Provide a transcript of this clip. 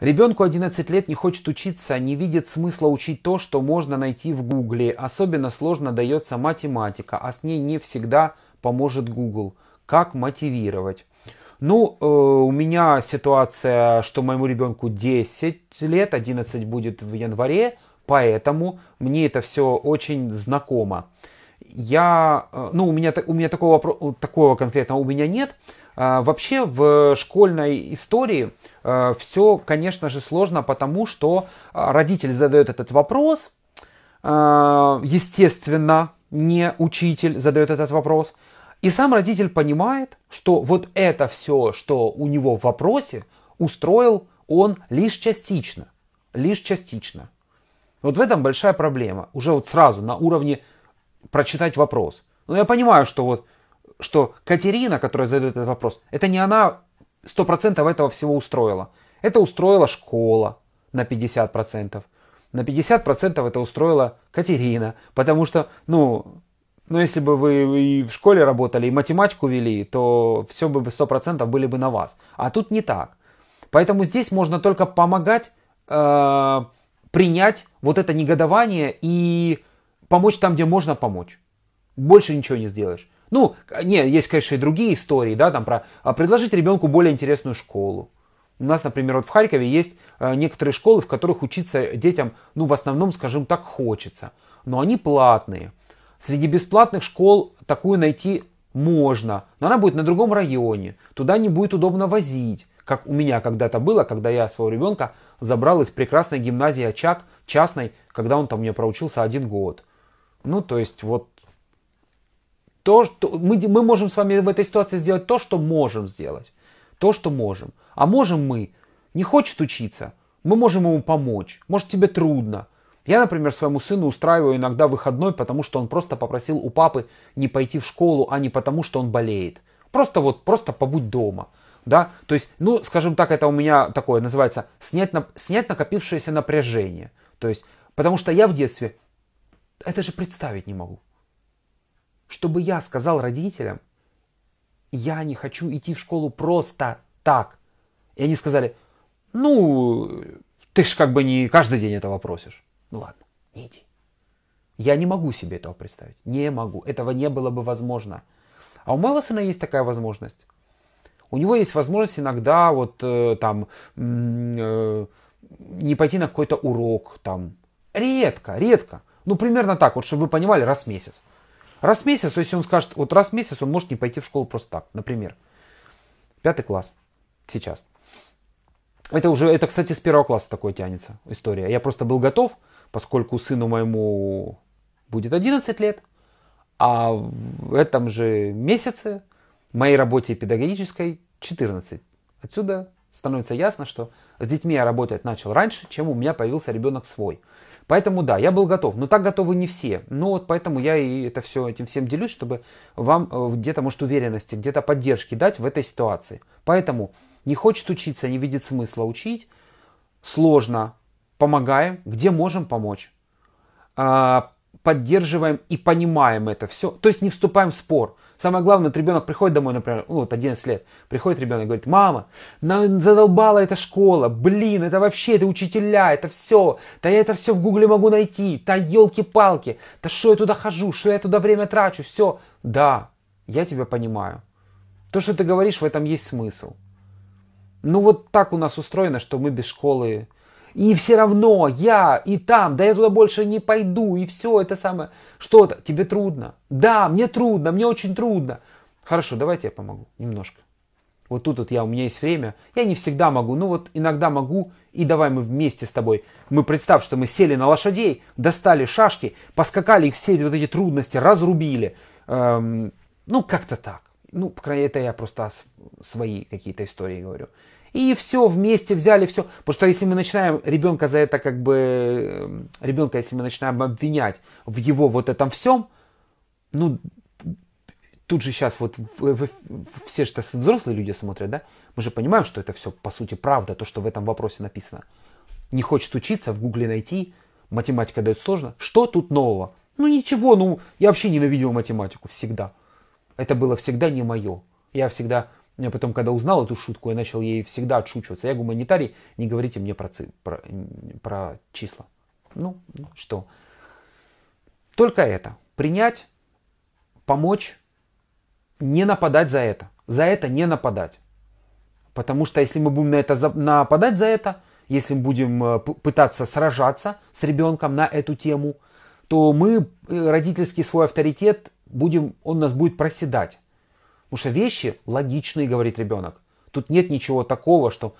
Ребенку 11 лет не хочет учиться, не видит смысла учить то, что можно найти в Гугле. Особенно сложно дается математика, а с ней не всегда поможет Google. Как мотивировать? Ну, э, у меня ситуация, что моему ребенку 10 лет, 11 будет в январе, поэтому мне это все очень знакомо. Я, э, ну, у меня, у меня такого, такого конкретного у меня нет, а, вообще в школьной истории а, все, конечно же, сложно, потому что а, родитель задает этот вопрос, естественно, не учитель задает этот вопрос, и сам родитель понимает, что вот это все, что у него в вопросе, устроил он лишь частично. Лишь частично. Вот в этом большая проблема. Уже вот сразу на уровне прочитать вопрос. Но я понимаю, что вот что Катерина, которая задает этот вопрос, это не она 100% этого всего устроила. Это устроила школа на 50%. На 50% это устроила Катерина, потому что, ну, ну, если бы вы и в школе работали, и математику вели, то все бы 100% были бы на вас. А тут не так. Поэтому здесь можно только помогать э, принять вот это негодование и помочь там, где можно помочь. Больше ничего не сделаешь. Ну, не, есть, конечно, и другие истории, да, там про а, предложить ребенку более интересную школу. У нас, например, вот в Харькове есть а, некоторые школы, в которых учиться детям, ну, в основном, скажем так, хочется. Но они платные. Среди бесплатных школ такую найти можно, но она будет на другом районе. Туда не будет удобно возить, как у меня когда-то было, когда я своего ребенка забрал из прекрасной гимназии Очаг, частной, когда он там у меня проучился один год. Ну, то есть вот то, что мы, мы можем с вами в этой ситуации сделать то, что можем сделать. То, что можем. А можем мы. Не хочет учиться. Мы можем ему помочь. Может, тебе трудно. Я, например, своему сыну устраиваю иногда выходной, потому что он просто попросил у папы не пойти в школу, а не потому, что он болеет. Просто вот, просто побудь дома. Да? То есть, ну, скажем так, это у меня такое называется снять, на, снять накопившееся напряжение. То есть, потому что я в детстве это же представить не могу чтобы я сказал родителям, я не хочу идти в школу просто так. И они сказали, ну, ты ж как бы не каждый день этого просишь. Ну ладно, не иди. Я не могу себе этого представить. Не могу. Этого не было бы возможно. А у моего сына есть такая возможность. У него есть возможность иногда вот э, там э, не пойти на какой-то урок там. Редко, редко. Ну, примерно так, вот, чтобы вы понимали, раз в месяц. Раз в месяц, то есть он скажет, вот раз в месяц он может не пойти в школу просто так, например. Пятый класс сейчас. Это уже, это, кстати, с первого класса такое тянется история. Я просто был готов, поскольку сыну моему будет 11 лет, а в этом же месяце моей работе педагогической 14. Отсюда становится ясно, что с детьми я работать начал раньше, чем у меня появился ребенок свой. Поэтому да, я был готов, но так готовы не все. Ну вот поэтому я и это все этим всем делюсь, чтобы вам э, где-то, может, уверенности, где-то поддержки дать в этой ситуации. Поэтому не хочет учиться, не видит смысла учить, сложно, помогаем, где можем помочь. А, поддерживаем и понимаем это все. То есть не вступаем в спор. Самое главное, вот ребенок приходит домой, например, ну вот 11 лет, приходит ребенок и говорит, мама, задолбала эта школа, блин, это вообще, это учителя, это все, да я это все в гугле могу найти, да елки-палки, да что я туда хожу, что я туда время трачу, все. Да, я тебя понимаю. То, что ты говоришь, в этом есть смысл. Ну вот так у нас устроено, что мы без школы и все равно я и там, да я туда больше не пойду, и все это самое, что-то, тебе трудно. Да, мне трудно, мне очень трудно. Хорошо, давайте я помогу немножко. Вот тут вот я, у меня есть время, я не всегда могу, ну вот иногда могу, и давай мы вместе с тобой. Мы представь, что мы сели на лошадей, достали шашки, поскакали и все вот эти трудности разрубили. Эм, ну, как-то так. Ну, по крайней мере, это я просто свои какие-то истории говорю. И все вместе взяли, все. Потому что если мы начинаем ребенка за это как бы... Эм, ребенка, если мы начинаем обвинять в его вот этом всем, ну, тут же сейчас вот в, в, все что взрослые люди смотрят, да? Мы же понимаем, что это все по сути правда, то, что в этом вопросе написано. Не хочет учиться, в гугле найти, математика дает сложно. Что тут нового? Ну ничего, ну я вообще ненавидел математику всегда это было всегда не мое. Я всегда, я потом, когда узнал эту шутку, я начал ей всегда отшучиваться. Я гуманитарий, не говорите мне про, ци, про, про числа. Ну, что? Только это. Принять, помочь, не нападать за это. За это не нападать. Потому что если мы будем на это нападать за это, если мы будем э, пытаться сражаться с ребенком на эту тему, то мы э, родительский свой авторитет будем, он нас будет проседать. Потому что вещи логичные, говорит ребенок. Тут нет ничего такого, что